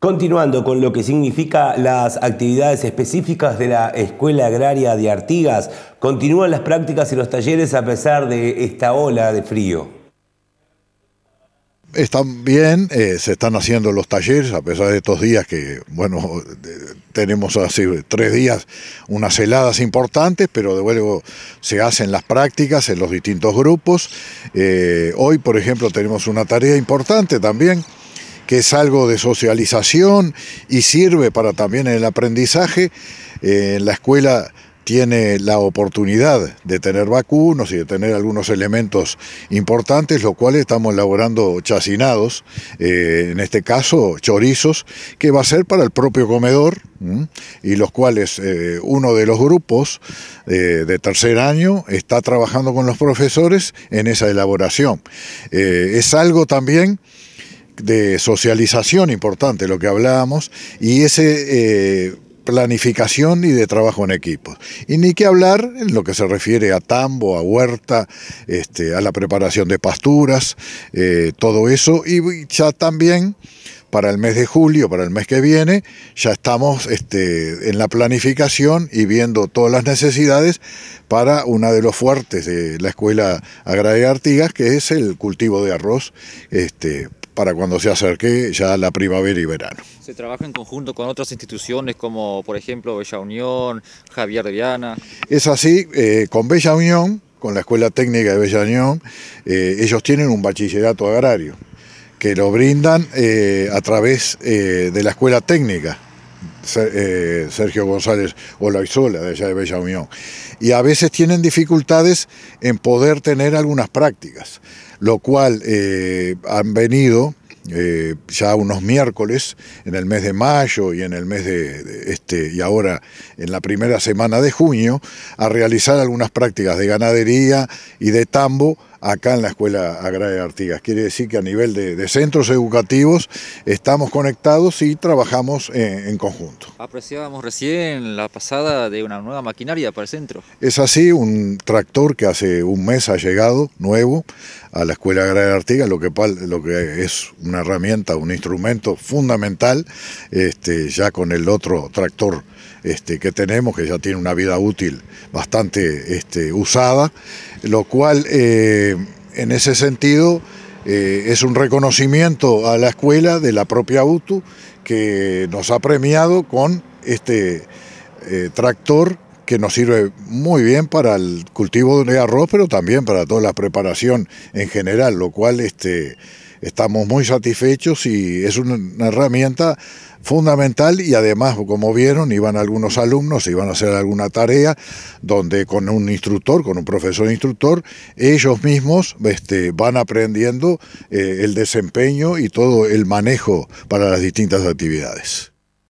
Continuando con lo que significa las actividades específicas de la Escuela Agraria de Artigas, continúan las prácticas y los talleres a pesar de esta ola de frío. Están bien, eh, se están haciendo los talleres, a pesar de estos días que, bueno, tenemos hace tres días unas heladas importantes, pero de luego se hacen las prácticas en los distintos grupos. Eh, hoy, por ejemplo, tenemos una tarea importante también, que es algo de socialización y sirve para también el aprendizaje. En eh, la escuela tiene la oportunidad de tener vacunos y de tener algunos elementos importantes, los cuales estamos elaborando chacinados, eh, en este caso chorizos, que va a ser para el propio comedor y los cuales eh, uno de los grupos de tercer año está trabajando con los profesores en esa elaboración. es algo también de socialización importante, lo que hablábamos, y ese... Eh, planificación y de trabajo en equipo. Y ni que hablar en lo que se refiere a tambo, a huerta, este, a la preparación de pasturas, eh, todo eso. Y ya también para el mes de julio, para el mes que viene, ya estamos este, en la planificación y viendo todas las necesidades para una de los fuertes de la Escuela Agraria Artigas, que es el cultivo de arroz. Este, para cuando se acerque ya la primavera y verano. ¿Se trabaja en conjunto con otras instituciones como por ejemplo Bella Unión, Javier de Viana? Es así, eh, con Bella Unión, con la Escuela Técnica de Bella Unión, eh, ellos tienen un bachillerato agrario que lo brindan eh, a través de la Escuela Técnica. Eh, Sergio González o de allá de Bella Unión. Y a veces tienen dificultades en poder tener algunas prácticas, lo cual eh, han venido eh, ya unos miércoles en el mes de mayo y en el mes de, este y ahora en la primera semana de junio a realizar algunas prácticas de ganadería y de tambo acá en la Escuela Agraria de Artigas. Quiere decir que a nivel de, centros educativos estamos conectados y trabajamos en, conjunto. Apreciábamos recién la pasada de una nueva maquinaria para el centro. Es así, un tractor que hace un mes ha llegado nuevo a la Escuela Agraria de Artigas, lo que, es una herramienta, un instrumento fundamental, este, ya con el otro tractor este, que tenemos, que ya tiene una vida útil bastante este, usada, lo cual... Eh, eh, en ese sentido, eh, es un reconocimiento a la escuela de la propia UTU que nos ha premiado con este eh, tractor que nos sirve muy bien para el cultivo de arroz, pero también para toda la preparación en general, lo cual este, estamos muy satisfechos y es una herramienta fundamental y además, como vieron, iban algunos alumnos, iban a hacer alguna tarea donde con un instructor, con un profesor instructor, ellos mismos este, van aprendiendo eh, el desempeño y todo el manejo para las distintas actividades.